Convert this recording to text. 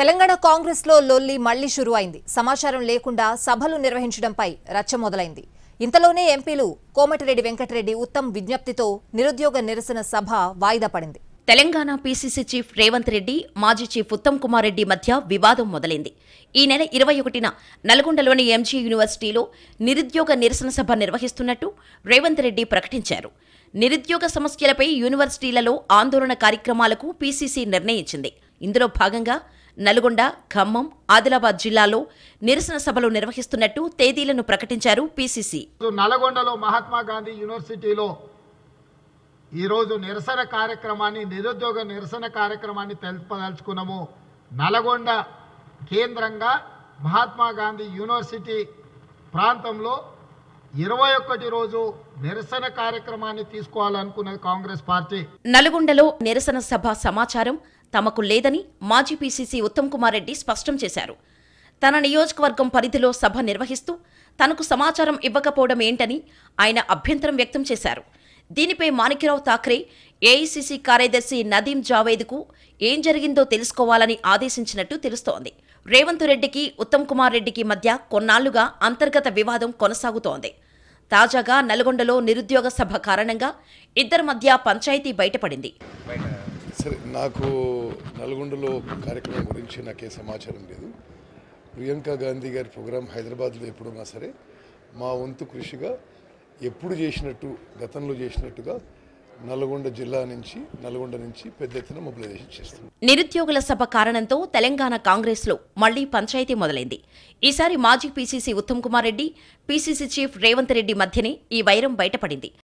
తెలంగాణ కాంగ్రెస్ లో లొల్లి మళ్లీ షురు అయింది సమాచారం లేకుండా సభలు నిర్వహించడంపై రచ్చ మొదలైంది ఇంతలోనే ఎంపీలు కోమటిరెడ్డి వెంకటరెడ్డి ఉత్తమ్ విజ్ఞప్తితో నిరుద్యోగ నిరసన సభ వాయిదా పడింది తెలంగాణ పీసీసీ చీఫ్ రేవంత్ రెడ్డి మాజీ చీఫ్ ఉత్తమ్ కుమార్ రెడ్డి మధ్య వివాదం మొదలైంది ఈ నెల ఇరవై ఒకటిన నల్గొండలోని ఎంజీ యూనివర్సిటీలో నిరుద్యోగ నిరసన సభ నిర్వహిస్తున్నట్టు రేవంత్ రెడ్డి ప్రకటించారు నిరుద్యోగ సమస్యలపై యూనివర్సిటీలలో ఆందోళన కార్యక్రమాలకు పీసీసీ నిర్ణయించింది ఇందులో భాగంగా నల్గొండ ఖమ్మం ఆదిలాబాద్ జిల్లాలో నిరసన సభలు నిర్వహిస్తున్నట్టు తేదీలను ప్రకటించారు పీసీసీ నల్గొండలో మహాత్మా గాంధీ యూనివర్సిటీలో ఈరోజు నిరసన కార్యక్రమాన్ని నిరుద్యోగ నిరసన కార్యక్రమాన్ని తెలుపదలుచుకున్నాము నల్గొండ కేంద్రంగా మహాత్మా గాంధీ యూనివర్సిటీ ప్రాంతంలో ఇరవై రోజు నిరసన కార్యక్రమాన్ని తీసుకోవాలనుకున్నది కాంగ్రెస్ పార్టీ నల్గొండలో నిరసన సభ సమాచారం తమకు లేదని మాజీ పీసీసీ ఉత్తమ్ కుమార్ రెడ్డి స్పష్టం చేశారు తన నియోజకవర్గం పరిధిలో సభ నిర్వహిస్తూ తనకు సమాచారం ఇవ్వకపోవడం ఏంటని ఆయన అభ్యంతరం వ్యక్తం చేశారు దీనిపై మాణిక్యరావు ఠాక్రే ఏఐసిసి కార్యదర్శి నదీం జావేద్కు ఏం జరిగిందో తెలుసుకోవాలని ఆదేశించినట్టు తెలుస్తోంది రేవంత్ రెడ్డికి ఉత్తమ్ కుమార్ రెడ్డికి మధ్య కొన్నాళ్లుగా అంతర్గత వివాదం కొనసాగుతోంది తాజాగా నల్గొండలో నిరుద్యోగ సభ కారణంగా ఇద్దరి మధ్య పంచాయతీ బయటపడింది సరే నాకు నల్గొండలో కార్యక్రమం గురించి నాకే సమాచారం లేదు ప్రియాంక గాంధీ గారి ప్రోగ్రాం హైదరాబాద్లో ఎప్పుడున్నా సరే మా వంతు కృషిగా ఎప్పుడు చేసినట్టు గతంలో చేసినట్టుగా నల్గొండ జిల్లా నుంచి నల్గొండ నుంచి పెద్ద ఎత్తున మొబిలైజేషన్ చేస్తుంది నిరుద్యోగుల సభ కారణంతో తెలంగాణ కాంగ్రెస్ లో మళ్లీ పంచాయతీ మొదలైంది ఈసారి మాజీ PCC Uttam Kumar Reddy PCC chief Revanth Reddy మధ్యనే ఈ వైరం బయటపడింది